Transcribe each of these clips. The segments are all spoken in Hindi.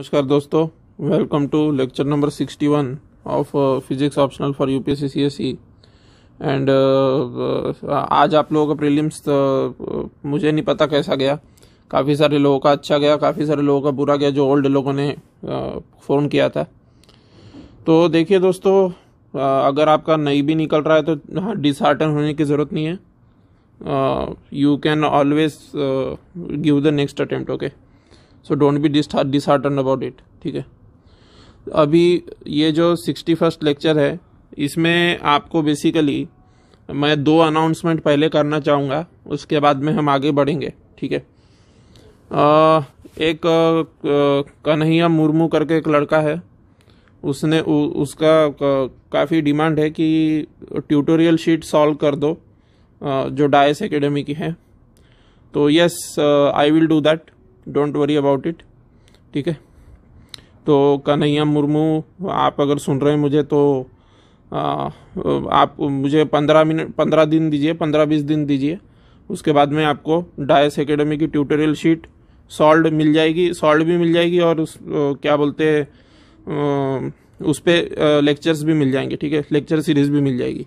नमस्कार दोस्तों welcome to lecture number 61 of physics optional for UPSC CSE and आज आप लोगों का प्रीलिम्स तो uh, मुझे नहीं पता कैसा गया काफ़ी सारे लोगों का अच्छा गया काफ़ी सारे लोगों का बुरा गया जो ओल्ड लोगों ने फ़ोन uh, किया था तो देखिए दोस्तों uh, अगर आपका नहीं भी निकल रहा है तो डिसहार्टन होने की ज़रूरत नहीं है you can always give the next attempt okay so don't be disheartened about it ठीक है अभी ये जो सिक्सटी फर्स्ट लेक्चर है इसमें आपको बेसिकली मैं दो अनाउंसमेंट पहले करना चाहूँगा उसके बाद में हम आगे बढ़ेंगे ठीक है एक कन्हैया मुर्मू करके एक लड़का है उसने उ, उसका काफ़ी डिमांड है कि ट्यूटोरियल शीट सॉल्व कर दो जो डायस एकेडमी की है तो yes I will do that don't worry about it ठीक है तो कन्हैया मुर्मू आप अगर सुन रहे हैं मुझे तो आ, आप मुझे पंद्रह मिनट पंद्रह दिन दीजिए पंद्रह बीस दिन दीजिए उसके बाद में आपको डायस एकेडमी की ट्यूटोरियल शीट सॉल्ड मिल जाएगी सॉल्ड भी मिल जाएगी और उस क्या बोलते हैं उस पर लेक्चर्स भी मिल जाएंगे ठीक है लेक्चर सीरीज़ भी मिल जाएगी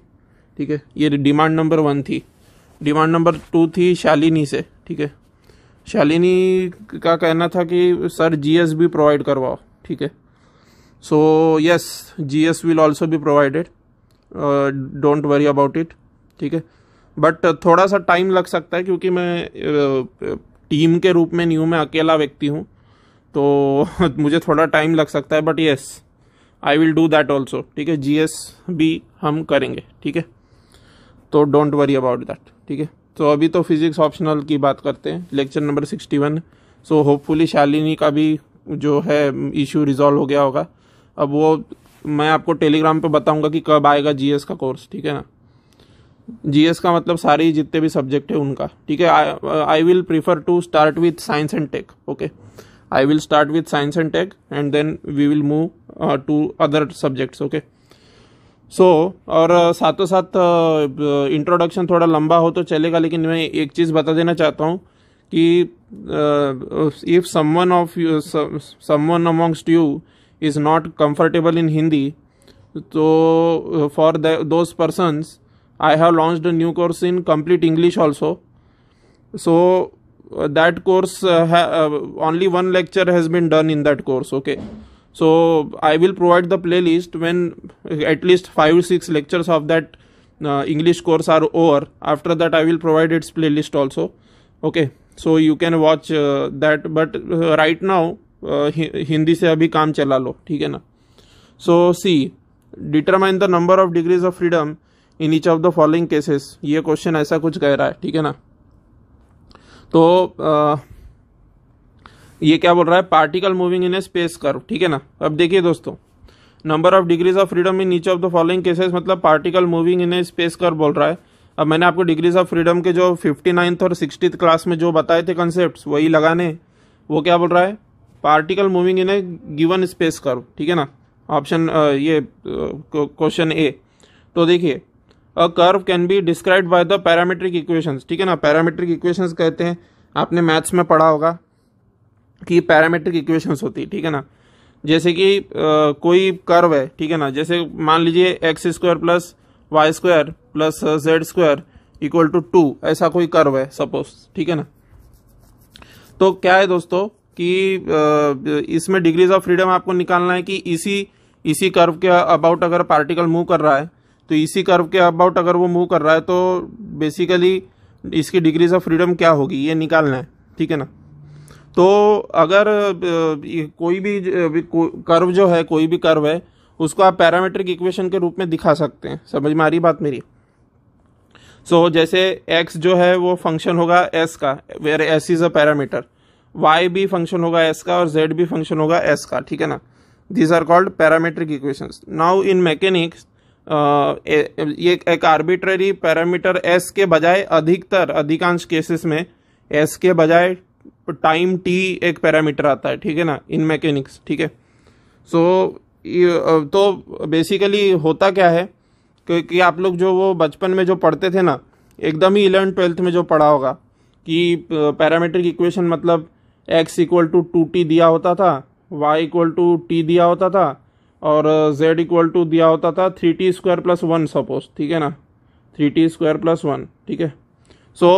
ठीक है ये डिमांड नंबर वन थी डिमांड नंबर टू थी शालिनी से ठीक है शालिनी का कहना था कि सर जीएस भी प्रोवाइड करवाओ ठीक है so yes GS will also be provided don't worry about it ठीक है बट uh, थोड़ा सा टाइम लग सकता है क्योंकि मैं टीम uh, uh, के रूप में नहीं हूँ मैं अकेला व्यक्ति हूँ तो मुझे थोड़ा टाइम लग सकता है but yes I will do that also ठीक है जी एस भी हम करेंगे ठीक है तो डोंट वरी अबाउट दैट ठीक है तो अभी तो फिजिक्स ऑप्शनल की बात करते हैं lecture number sixty one so hopefully Shalini का भी जो है इशू रिजॉल्व हो गया होगा अब वो मैं आपको टेलीग्राम पे बताऊंगा कि कब आएगा जीएस का कोर्स ठीक है ना जीएस का मतलब सारी जितने भी सब्जेक्ट है उनका ठीक है I will prefer to start with science and tech okay I will start with science and tech and then we will move to other subjects okay so so, और साथों साथ इंट्रोडक्शन थोड़ा लंबा हो तो चलेगा लेकिन मैं एक चीज़ बता देना चाहता हूँ कि if someone of you someone amongst you is not comfortable in Hindi तो for those persons I have a new course in complete English also so that course only one lecture has been done in that course okay so i will provide the playlist when at least 5 6 lectures of that uh, english course are over after that i will provide its playlist also okay so you can watch uh, that but uh, right now uh, Hindi से अभी काम चला लो ठीक है ना so see determine the number of degrees of freedom in each of the following cases ये क्वेश्चन ऐसा कुछ कह रहा है ठीक है ना तो ये क्या बोल रहा है particle moving in a space curve ठीक है ना अब देखिए दोस्तों number of degrees of freedom in नीचे ऑफ द फॉलोइंग केसेस मतलब particle moving in a space कर बोल रहा है अब मैंने आपको डिग्रीज ऑफ फ्रीडम के जो फिफ्टी नाइन्थ और सिक्सटी क्लास में जो बताए थे कंसेप्ट वही लगाने वो क्या बोल रहा है particle moving in a given space curve ठीक है ना ऑप्शन ये क्वेश्चन ए तो देखिए a curve can be describe by the parametric equations ठीक है ना पैरामीट्रिक इक्वेशंस कहते हैं आपने मैथ्स में पढ़ा होगा की पैरामेट्रिक इक्वेशंस होती है ठीक है ना जैसे कि आ, कोई कर्व है ठीक है ना जैसे मान लीजिए x square plus y square plus z square equal to two ऐसा कोई कर्व है सपोज ठीक है ना तो क्या है दोस्तों कि इसमें डिग्रीज ऑफ फ्रीडम आपको निकालना है कि इसी इसी कर्व के अबाउट अगर पार्टिकल मूव कर रहा है तो इसी कर्व के अबाउट अगर वो मूव कर रहा है तो बेसिकली इसकी डिग्रीज ऑफ फ्रीडम क्या होगी ये निकालना है ठीक है ना तो अगर कोई भी कर्व जो है कोई भी कर्व है उसको आप पैरामेट्रिक इक्वेशन के रूप में दिखा सकते हैं समझ में आ रही बात मेरी सो so, जैसे x जो है वो फंक्शन होगा s का where s is a parameter y भी फंक्शन होगा s का और z भी फंक्शन होगा s का ठीक है ना these are called parametric equation now in mechanics ये एक आर्बिट्ररी पैरामीटर s के बजाय अधिकतर अधिकांश केसेस में s के बजाय तो टाइम टी एक पैरामीटर आता है ठीक है ना इन मैकेनिक्स ठीक है सो तो बेसिकली होता क्या है क्योंकि आप लोग जो वो बचपन में जो पढ़ते थे ना एकदम ही इलेवन ट्वेल्थ में जो पढ़ा होगा कि पैरामीट्रिक इक्वेशन मतलब x equal to two t दिया होता था वाई इक्वल टू टी दिया होता था और जेड इक्वल टू दिया होता था three t square plus one suppose ठीक है ना three t square plus one ठीक है so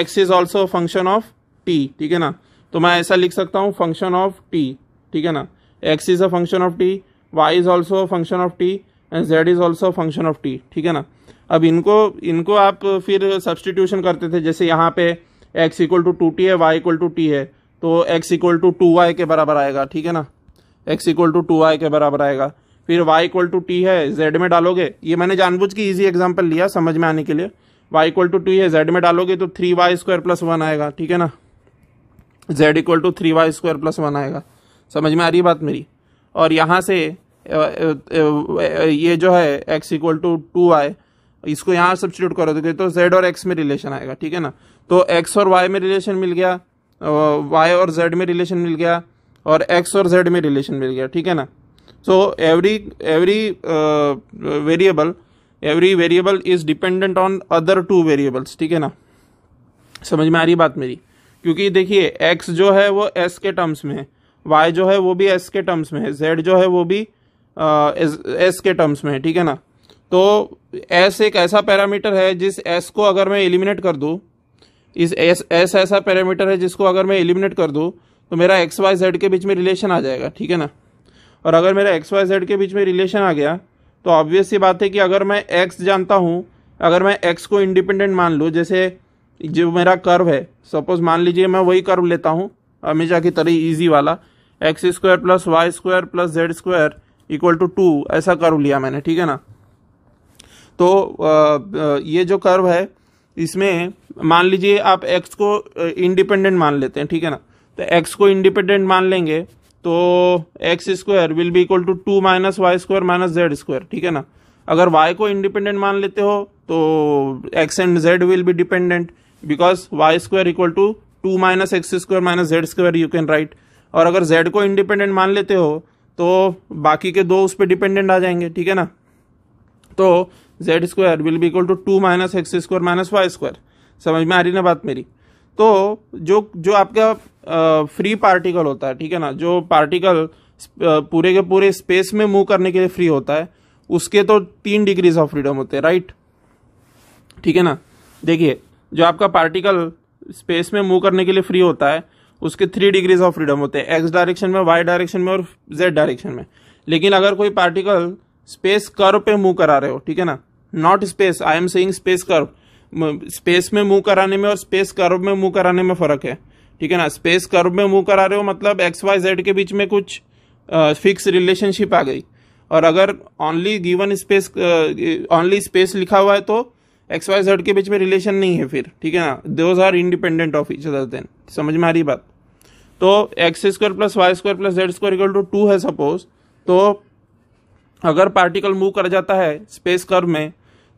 x is also function of t ठीक है ना तो मैं ऐसा लिख सकता हूँ फंक्शन ऑफ टी ठीक है ना x is a function of t y is also function of t and z is also function of t ठीक है ना अब इनको इनको आप फिर सब्सटीट्यूशन करते थे जैसे यहाँ पे x equal to two t है वाई इक्वल टू टी है तो x equal to two y के बराबर आएगा ठीक है ना x equal to two y के बराबर आएगा फिर वाई इक्वल टू टी है जेड में डालोगे ये मैंने जानबूझ के इजी एग्जाम्पल लिया समझ में आने के लिए वाई इक्वल टू टी है जेड में डालोगे तो three y square plus one आएगा ठीक है ना z equal to three y square plus one आएगा समझ में आ रही है बात मेरी और यहाँ से ये जो है x equal to two y इसको यहाँ सब्सिट्यूट करो तो तो जेड और एक्स में रिलेशन आएगा ठीक है ना तो एक्स और वाई में रिलेशन मिल गया वाई और जेड में रिलेशन मिल गया और एक्स और जेड में रिलेशन मिल गया ठीक है ना so every every variable every variable is dependent on other two variables ठीक है ना समझ में आ रही बात मेरी क्योंकि देखिए एक्स जो है वो एस के टर्म्स में है वाई जो है वो भी एस के टर्म्स में है जेड जो है वो भी एस के टर्म्स में है ठीक है ना तो एस एक ऐसा पैरामीटर है जिस एस को अगर मैं एलिमिनेट कर दूँ इस एस एस ऐसा पैरामीटर है जिसको अगर मैं एलिमिनेट कर दूँ तो मेरा एक्स वाई जेड के बीच में रिलेशन आ जाएगा ठीक है ना और अगर मेरा एक्स वाई जेड के बीच में रिलेशन आ गया तो ऑब्वियस ये बात है कि अगर मैं एक्स जानता हूँ अगर मैं एक्स को इंडिपेंडेंट मान लूँ जैसे जो मेरा कर्व है सपोज मान लीजिए मैं वही कर्व लेता हूँ हमेशा की तरह ईजी वाला x square plus y square plus z square equal to two ऐसा कर्व लिया मैंने ठीक है ना तो ये जो कर्व है इसमें मान लीजिए आप एक्स को इंडिपेंडेंट मान लेते हैं ठीक है ना तो एक्स को इंडिपेंडेंट मान लेंगे तो x square will be equal to two minus y square minus z square ठीक है ना अगर वाई को इंडिपेंडेंट मान लेते हो तो x and z will be dependent because y square equal to two minus x square minus z square you can write और अगर जेड को इंडिपेंडेंट मान लेते हो तो बाकी के दो उस पर डिपेंडेंट आ जाएंगे ठीक है ना तो z square will be equal to two minus x square minus y square समझ में आ रही ना बात मेरी तो जो जो आपका फ्री पार्टिकल होता है ठीक है ना जो पार्टिकल पूरे के पूरे स्पेस में मूव करने के लिए फ्री होता है उसके तो तीन डिग्रीज ऑफ फ्रीडम होते हैं राइट ठीक है ना देखिए जो आपका पार्टिकल स्पेस में मूव करने के लिए फ्री होता है उसके थ्री डिग्रीज ऑफ फ्रीडम होते हैं एक्स डायरेक्शन में वाई डायरेक्शन में और जेड डायरेक्शन में लेकिन अगर कोई पार्टिकल स्पेस कर्व पे मूव करा रहे हो ठीक है ना not space I am saying space curve space में मूव कराने में और स्पेस कर्व में मूव कराने में फ़र्क है ठीक है ना स्पेस कर्व में मूव करा रहे हो मतलब एक्स वाई जेड के बीच में कुछ फिक्स uh, रिलेशनशिप आ गई और अगर only given space only space लिखा हुआ है तो एक्स वाई जेड के बीच में रिलेशन नहीं है फिर ठीक है ना those are independent of each other then समझ में आ रही बात तो x square plus y square plus z square equal to two है सपोज तो अगर पार्टिकल मूव कर जाता है स्पेस कर्व में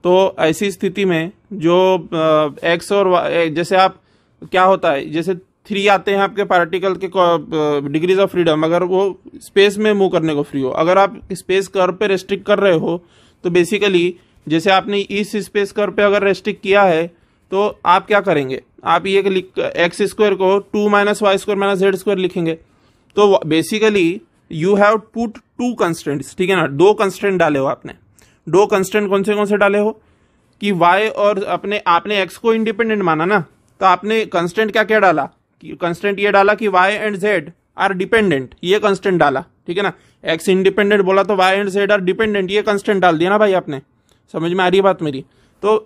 तो ऐसी स्थिति में जो एक्स और वाई जैसे आप क्या होता है जैसे थ्री आते हैं आपके पार्टिकल के डिग्रीज ऑफ फ्रीडम अगर वो स्पेस में मूव करने को फ्री हो अगर आप स्पेस कर्व पे रेस्ट्रिक्ट कर रहे हो तो बेसिकली जैसे आपने इस स्पेस कर पे अगर रेस्ट्रिक किया है तो आप क्या करेंगे आप ये एक्स स्क्वायर को two minus y square minus z square लिखेंगे तो basically you have put two constant ठीक है ना दो कंस्टेंट डाले हो आपने दो कंस्टेंट कौन से कौन से डाले हो कि वाई और अपने आपने एक्स को इंडिपेंडेंट माना ना तो आपने कंस्टेंट क्या क्या डाला कंस्टेंट ये डाला कि y and z are dependent ये कंस्टेंट डाला ठीक है ना एक्स इंडिपेंडेंट बोला तो y and z are dependent ये कंस्टेंट डाल दिया ना भाई आपने समझ में आ रही है बात मेरी तो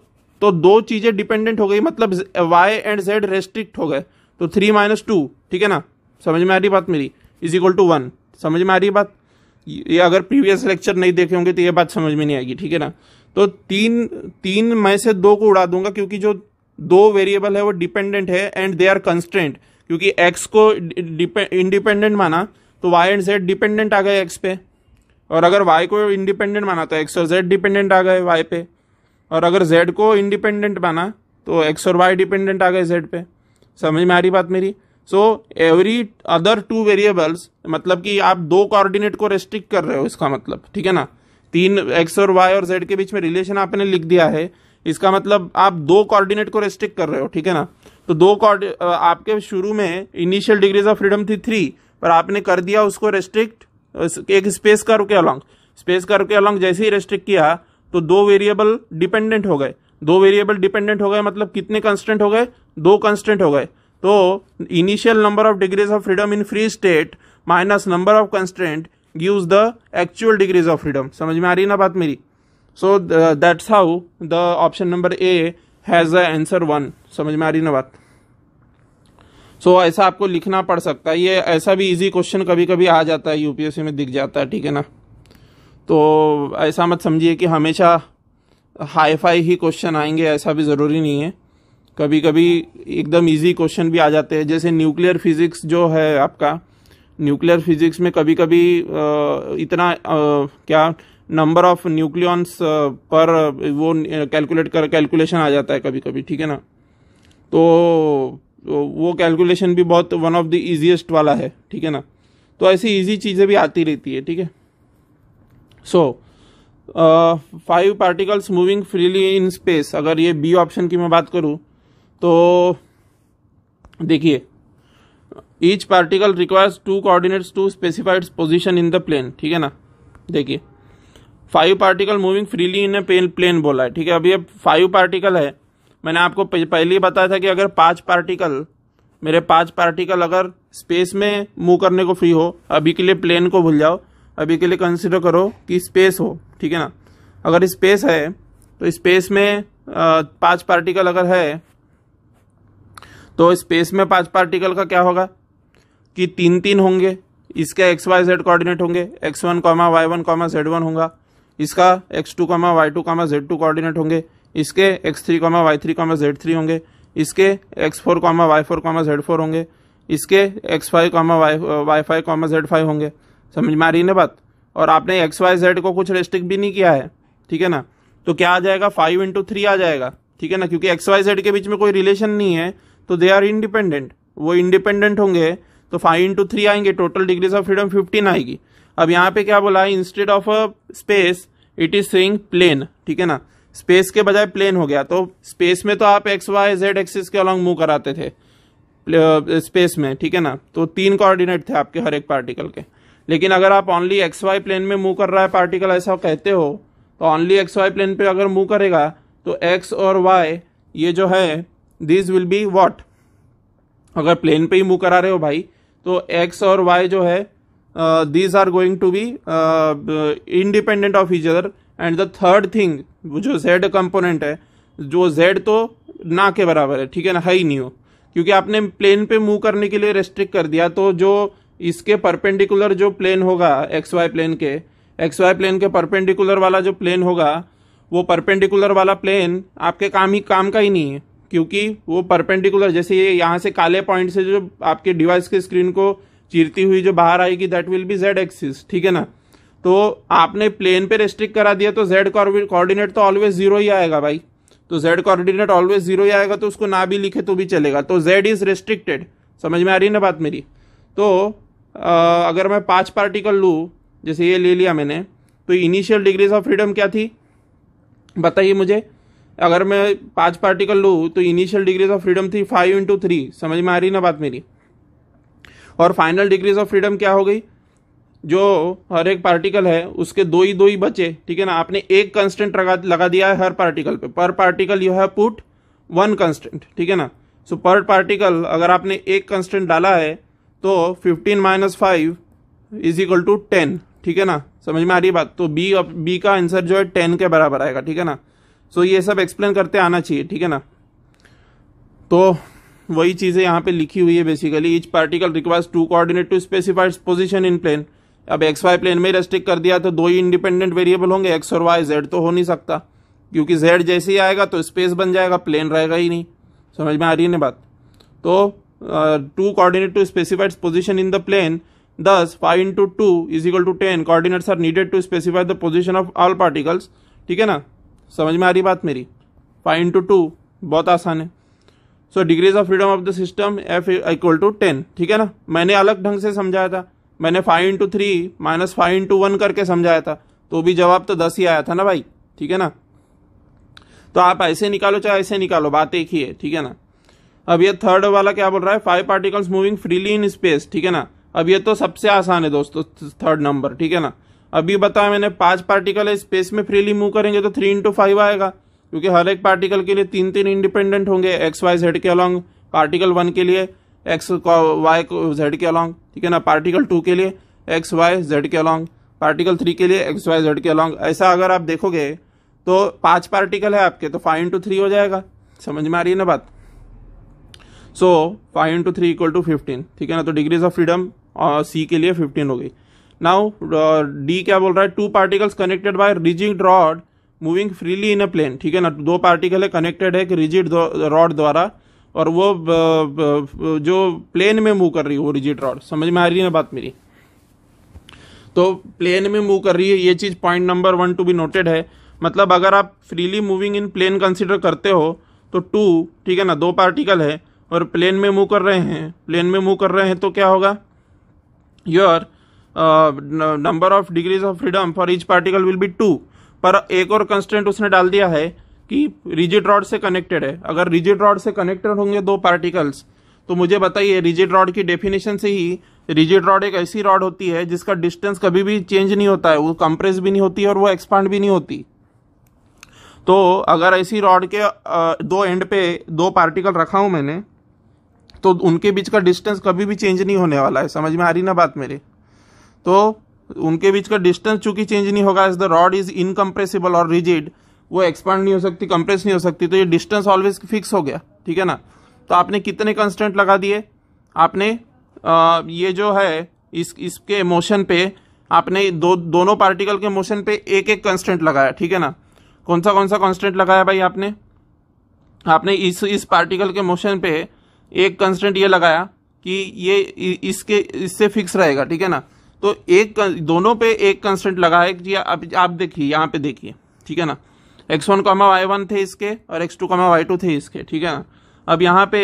तो दो चीज़ें डिपेंडेंट हो गई मतलब वाई एंड जेड रेस्ट्रिक्ट हो गए तो थ्री माइनस टू ठीक है ना समझ में आ रही बात मेरी इज इक्वल टू वन समझ में आ रही बात ये अगर प्रीवियस लेक्चर नहीं देखे होंगे तो ये बात समझ में नहीं आएगी ठीक है ना तो तीन तीन मैं से दो को उड़ा दूंगा क्योंकि जो दो वेरिएबल है वो डिपेंडेंट है एंड दे आर कंस्टेंट क्योंकि एक्स को इंडिपेंडेंट माना तो वाई एंड जेड डिपेंडेंट आ गए एक्स पे और अगर वाई को इंडिपेंडेंट माना तो एक्स और जेड डिपेंडेंट आ गए वाई पे और अगर जेड को इंडिपेंडेंट माना तो एक्स और वाई डिपेंडेंट आ गए जेड पे समझ में आ रही बात मेरी so every other two variables मतलब कि आप दो कोऑर्डिनेट को रेस्ट्रिक्ट कर रहे हो इसका मतलब ठीक है ना तीन एक्स और वाई और जेड के बीच में रिलेशन आपने लिख दिया है इसका मतलब आप दो कोऑर्डिनेट को रेस्ट्रिक्ट कर रहे हो ठीक है ना तो दो आपके शुरू में इनिशियल डिग्रीज ऑफ फ्रीडम थी थ्री पर आपने कर दिया उसको रेस्ट्रिक्ट एक स्पेस कर्व के अलॉन्ग स्पेस कर्व के अलॉन्ग जैसे ही रेस्ट्रिक्ट किया तो दो वेरिएबल डिपेंडेंट हो गए दो वेरिएबल डिपेंडेंट हो गए मतलब कितने कंस्टेंट हो गए दो कंस्टेंट हो गए तो initial number of degrees of freedom in free state minus number of constant gives the actual degrees of freedom समझ में आ रही ना बात मेरी so that's how the option number A has the answer one समझ में आ रही ना बात सो so, ऐसा आपको लिखना पड़ सकता है ये ऐसा भी इजी क्वेश्चन कभी कभी आ जाता है यूपीएससी में दिख जाता है ठीक है ना तो ऐसा मत समझिए कि हमेशा हाई फाई ही क्वेश्चन आएंगे ऐसा भी ज़रूरी नहीं है कभी कभी एकदम इजी क्वेश्चन भी आ जाते हैं जैसे न्यूक्लियर फिज़िक्स जो है आपका न्यूक्लियर फिज़िक्स में कभी कभी इतना क्या नंबर ऑफ न्यूक्लियॉन्स पर वो कैलकुलेट कर कैलकुलेशन आ जाता है कभी कभी ठीक है ना तो तो वो कैलकुलेशन भी बहुत वन ऑफ द ईजिएस्ट वाला है ठीक है ना तो ऐसी ईजी चीज़ें भी आती रहती है ठीक है so five particles moving freely in space अगर ये बी ऑप्शन की मैं बात करूँ तो देखिए each particle requires two coordinates to specified position in the plane ठीक है ना देखिए five particle moving freely in a plane बोला है ठीक है अभी ये फाइव पार्टिकल है मैंने आपको पहले ही बताया था कि अगर पांच पार्टिकल मेरे पांच पार्टिकल अगर स्पेस में मूव करने को फ्री हो अभी के लिए प्लेन को भूल जाओ अभी के लिए कंसिडर करो कि स्पेस हो ठीक है ना अगर स्पेस है तो स्पेस में पांच पार्टिकल अगर है तो स्पेस में पांच पार्टिकल का क्या होगा कि तीन तीन होंगे इसका एक्स वाई जेड कोऑर्डिनेट होंगे x one comma y one comma z one होगा इसका x two comma y two comma z two coordinate होंगे इसके x three comma y three comma z three होंगे इसके x four comma y four comma z four होंगे इसके x five comma y y five comma z five होंगे समझ में आ रही है ना बात और आपने एक्स वाई जेड को कुछ रेस्ट्रिक्ट भी नहीं किया है ठीक है ना तो क्या आ जाएगा फाइव इंटू थ्री आ जाएगा ठीक है ना क्योंकि एक्स वाई जेड के बीच में कोई रिलेशन नहीं है तो दे आर इंडिपेंडेंट वो इंडिपेंडेंट होंगे तो फाइव इंटू थ्री आएंगे total degrees of freedom fifteen आएगी अब यहाँ पे क्या बोला है instead of a space it is saying plane ठीक है ना स्पेस के बजाय प्लेन हो गया तो स्पेस में तो आप एक्स वाई जेड एक्सिस के अलॉन्ग मूव कराते थे स्पेस में ठीक है ना तो तीन कोऑर्डिनेट थे आपके हर एक पार्टिकल के लेकिन अगर आप ओनली एक्स वाई प्लेन में मूव कर रहा है पार्टिकल ऐसा कहते हो तो ओनली एक्स वाई प्लेन पे अगर मूव करेगा तो एक्स और वाई ये जो है दिस विल बी वॉट अगर प्लेन पे ही मूव करा रहे हो भाई तो एक्स और वाई जो है these are going to be independent of each other and the third thing जो जेड कंपोनेंट है जो जेड तो ना के बराबर है ठीक है ना है ही नहीं हो क्योंकि आपने प्लेन पे मूव करने के लिए रेस्ट्रिक्ट कर दिया तो जो इसके परपेंडिकुलर जो प्लेन होगा एक्स वाई प्लेन के एक्स वाई प्लेन के परपेंडिकुलर वाला जो प्लेन होगा वो परपेंडिकुलर वाला प्लेन आपके काम ही काम का ही नहीं है क्योंकि वो परपेंडिकुलर जैसे ये यहाँ से काले पॉइंट से जो आपके डिवाइस के स्क्रीन को चीरती हुई जो बाहर आएगी that will be z axis ठीक है ना तो आपने प्लेन पे रेस्ट्रिक्ट करा दिया तो जेड कोऑर्डिनेट तो ऑलवेज जीरो ही आएगा भाई तो जेड कोऑर्डिनेट ऑलवेज जीरो ही आएगा तो उसको ना भी लिखे तो भी चलेगा तो जेड इज रेस्ट्रिक्टेड समझ में आ रही है ना बात मेरी तो आ, अगर मैं पांच पार्टिकल लू जैसे ये ले लिया मैंने तो इनिशियल डिग्रीज ऑफ फ्रीडम क्या थी बताइए मुझे अगर मैं पांच पार्टिकल लू तो इनिशियल डिग्रीज ऑफ फ्रीडम थी फाइव इंटू थ्री समझ में आ रही ना बात मेरी और फाइनल डिग्रीज ऑफ फ्रीडम क्या हो गई जो हर एक पार्टिकल है उसके दो ही दो ही बचे ठीक है ना आपने एक कंस्टेंट लगा लगा दिया है हर पार्टिकल पे पर particle you have put one constant ठीक है ना सो पर पार्टिकल अगर आपने एक कंस्टेंट डाला है तो fifteen minus five is equal to ten ठीक है ना समझ में आ रही है बात तो बी बी का आंसर जो है टेन के बराबर आएगा ठीक है ना सो ये सब एक्सप्लेन करते आना चाहिए ठीक है ना तो वही चीज़ें यहाँ पे लिखी हुई है basically each particle requires two coordinate to specified position in plane अब एक्स वाई प्लेन में रेस्ट्रिक कर दिया तो दो ही इंडिपेंडेंट वेरिएबल होंगे एक्स और वाई जेड तो हो नहीं सकता क्योंकि जेड जैसे ही आएगा तो स्पेस बन जाएगा प्लेन रहेगा ही नहीं समझ में आ रही है ना बात तो two coordinate to specified position in the plane दस five into two is equal to ten coordinates are needed to specify the position of all particles ठीक है ना समझ में आ रही बात मेरी फाइव इंटू टू बहुत आसान है so degrees of freedom of the system f equal to ten ठीक है ना मैंने अलग ढंग से समझाया था मैंने five into three minus five into one करके समझाया था तो भी जवाब तो दस ही आया था ना भाई ठीक है ना तो आप ऐसे निकालो चाहे ऐसे निकालो बात एक ही है ठीक है ना अब ये थर्ड वाला क्या बोल रहा है five particles moving freely in space ठीक है ना अब ये तो सबसे आसान है दोस्तों थर्ड नंबर ठीक है ना अभी बताया मैंने पांच पार्टिकल है स्पेस में फ्रीली मूव करेंगे तो थ्री इंटू फाइव आएगा क्योंकि हर एक पार्टिकल के लिए तीन तीन इंडिपेंडेंट होंगे एक्स वाई जेड के अलॉन्ग पार्टिकल वन के लिए एक्स वाई को जेड के अलॉन्ग ठीक है ना पार्टिकल टू के लिए एक्स वाई जेड के अलॉन्ग पार्टिकल थ्री के लिए एक्स वाई जेड के अलॉन्ग ऐसा अगर आप देखोगे तो पांच पार्टिकल है आपके तो फाइव इंटू थ्री हो जाएगा समझ में आ रही है ना बात so five into three equal to fifteen ठीक है ना तो डिग्रीज ऑफ फ्रीडम सी के लिए फिफ्टीन हो गई नाउ डी क्या बोल रहा है two particles connected by rigid rod moving freely in a plane ठीक है ना दो पार्टिकल है कनेक्टेड है कि रिजिड रॉड द्वारा और वो जो प्लेन में मूव कर रही है वो रिजिट रॉड समझ में आ रही है ना बात मेरी तो प्लेन में मूव कर रही है ये चीज़ point number one to be noted है मतलब अगर आप freely moving in plane consider करते हो तो टू ठीक है ना दो पार्टिकल है और प्लेन में मूव कर रहे हैं प्लेन में मूव कर रहे हैं तो क्या होगा your number of degrees of freedom for each particle will be two पर एक और कंस्टेंट उसने डाल दिया है कि रिजिड रॉड से कनेक्टेड है अगर रिजिड रॉड से कनेक्टेड होंगे दो पार्टिकल्स तो मुझे बताइए रिजिड रॉड की डेफिनेशन से ही रिजिड रॉड एक ऐसी रॉड होती है जिसका डिस्टेंस कभी भी चेंज नहीं होता है वो कंप्रेस भी नहीं होती और वो एक्सपांड भी नहीं होती तो अगर ऐसी रॉड के दो एंड पे दो पार्टिकल रखा हूँ मैंने तो उनके बीच का डिस्टेंस कभी भी चेंज नहीं होने वाला है समझ में आ रही ना बात मेरे तो उनके बीच का डिस्टेंस चूंकि चेंज नहीं होगा as the rod is incompressible और रिजिड वो एक्सपांड नहीं हो सकती कंप्रेस नहीं हो सकती तो ये डिस्टेंस ऑलवेज फिक्स हो गया ठीक है ना तो आपने कितने कंस्टेंट लगा दिए आपने आ, ये जो है इस इसके मोशन पे आपने दो दोनों पार्टिकल के मोशन पे एक एक कंस्टेंट लगाया ठीक है ना कौन सा कौन सा कंस्टेंट लगाया भाई आपने आपने इस इस पार्टिकल के मोशन पे एक कंस्टेंट ये लगाया कि ये इसके इससे फिक्स रहेगा ठीक है ना तो एक दोनों पे एक कंस्टेंट लगा है कि आप आप देखिए यहाँ पे देखिए ठीक है ना x one comma y one थे इसके और x two comma y two थे इसके ठीक है ना अब यहाँ पे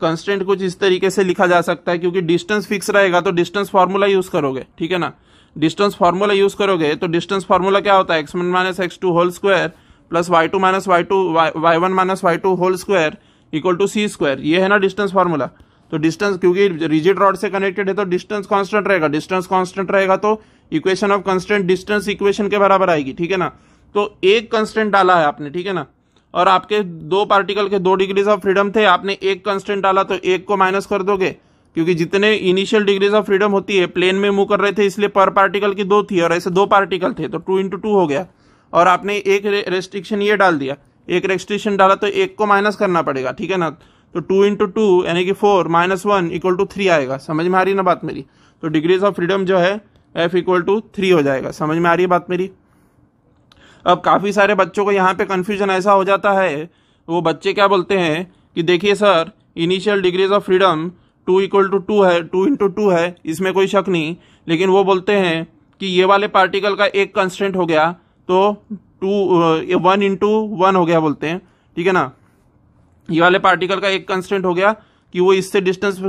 कंस्टेंट कुछ इस तरीके से लिखा जा सकता है क्योंकि डिस्टेंस फिक्स रहेगा तो डिस्टेंस फार्मूला यूज करोगे ठीक है ना डिस्टेंस फार्मूला यूज करोगे तो डिस्टेंस फार्मूला क्या होता है x one minus x two whole square plus y two minus y two y one minus y two whole square equal to c square ये है ना डिस्टेंस फार्मूला तो डिस्टेंस क्योंकि रिजिड रॉड से कनेक्टेड है तो डिस्टेंस कांस्टेंट रहेगा डिस्टेंस कांस्टेंट रहेगा तो equation of constant distance equation के बराबर आएगी ठीक है ना तो एक कंस्टेंट डाला है आपने ठीक है ना और आपके दो पार्टिकल के दो डिग्रीज ऑफ फ्रीडम थे आपने एक कंस्टेंट डाला तो एक को माइनस कर दोगे क्योंकि जितने इनिशियल डिग्रीज ऑफ फ्रीडम होती है प्लेन में मूव कर रहे थे इसलिए पर पार्टिकल की दो थी और ऐसे दो पार्टिकल थे तो टू इंटू टू हो गया और आपने एक रेस्ट्रिक्शन ये डाल दिया एक रेस्ट्रिक्शन डाला तो एक को माइनस करना पड़ेगा ठीक है ना तो टू इंटू टू यानी कि four minus one equal to three आएगा समझ में आ रही ना बात मेरी तो डिग्रीज ऑफ फ्रीडम जो है एफ इक्वल टू थ्री हो जाएगा समझ में आ रही है बात मेरी अब काफ़ी सारे बच्चों को यहाँ पे कन्फ्यूजन ऐसा हो जाता है वो बच्चे क्या बोलते हैं कि देखिए sir initial degrees of freedom two equal to two है टू इंटू टू है इसमें कोई शक नहीं लेकिन वो बोलते हैं कि ये वाले पार्टिकल का एक कंस्टेंट हो गया तो टू वन इंटू वन हो गया बोलते हैं ठीक है ना ये वाले पार्टिकल का एक कंस्टेंट हो गया कि वो इससे डिस्टेंस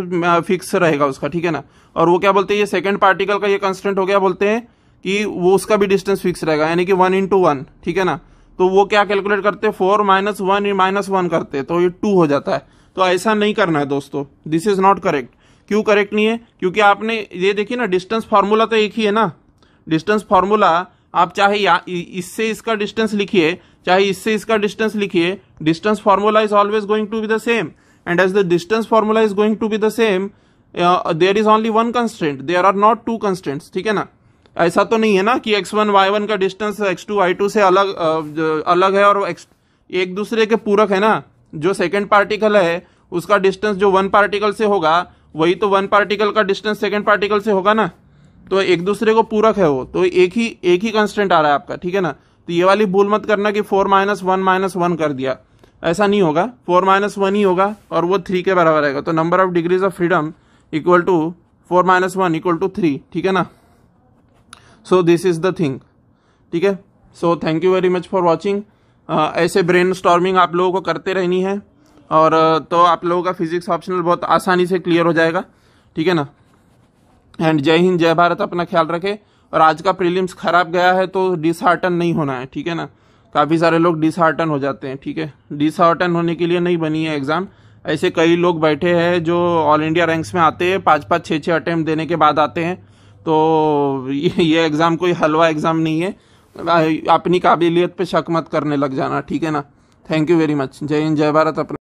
फिक्स uh, रहेगा उसका ठीक है ना और वो क्या बोलते हैं ये सेकेंड पार्टिकल का ये कंस्टेंट हो गया बोलते हैं कि वो उसका भी डिस्टेंस फिक्स रहेगा यानी कि वन इंटू वन ठीक है ना तो वो क्या कैलकुलेट करते हैं four minus one minus one करते हैं तो ये टू हो जाता है तो ऐसा नहीं करना है दोस्तों दिस इज नॉट करेक्ट क्यों करेक्ट नहीं है क्योंकि आपने ये देखिए ना डिस्टेंस फार्मूला तो एक ही है ना डिस्टेंस फार्मूला आप चाहे इससे इसका डिस्टेंस लिखिए चाहे इससे इसका डिस्टेंस लिखिए distance formula is always going to be the same and as the distance formula is going to be the same there is only one constant there are not two constants ठीक है ना ऐसा तो नहीं है ना कि एक्स वन वाई वन का distance x two y two से अलग अलग है और एक्स एक दूसरे के पूरक है ना जो सेकेंड पार्टिकल है उसका डिस्टेंस जो वन पार्टिकल से होगा वही तो वन पार्टिकल का डिस्टेंस सेकेंड पार्टिकल से होगा ना तो एक दूसरे को पूरक है वो तो एक ही एक ही कंस्टेंट आ रहा है आपका ठीक है ना तो ये वाली भूल मत करना कि four minus one minus one कर दिया ऐसा नहीं होगा फोर माइनस वन ही होगा और वो थ्री के बराबर आएगा तो number of degrees of freedom equal to four minus one equal to three ठीक है ना so this is the thing ठीक है so thank you very much for watching ऐसे ब्रेन स्टॉर्मिंग आप लोगों को करते रहनी है और uh, तो आप लोगों का फिजिक्स ऑप्शनल बहुत आसानी से क्लियर हो जाएगा ठीक है ना एंड जय हिंद जय भारत अपना ख्याल रखें और आज का प्रीलिम्स खराब गया है तो डिसहार्टन नहीं होना है ठीक है ना काफ़ी सारे लोग डिसहार्टन हो जाते हैं ठीक है डिसहार्टन होने के लिए नहीं बनी है एग्ज़ाम ऐसे कई लोग बैठे हैं जो ऑल इंडिया रैंक्स में आते हैं पाँच पाँच छः छः अटैम्प्ट देने के बाद आते हैं तो ये एग्ज़ाम कोई हलवा एग्ज़ाम नहीं है अपनी काबिलियत पे शक मत करने लग जाना ठीक है ना थैंक यू वेरी मच जय हिंद जय भारत अपना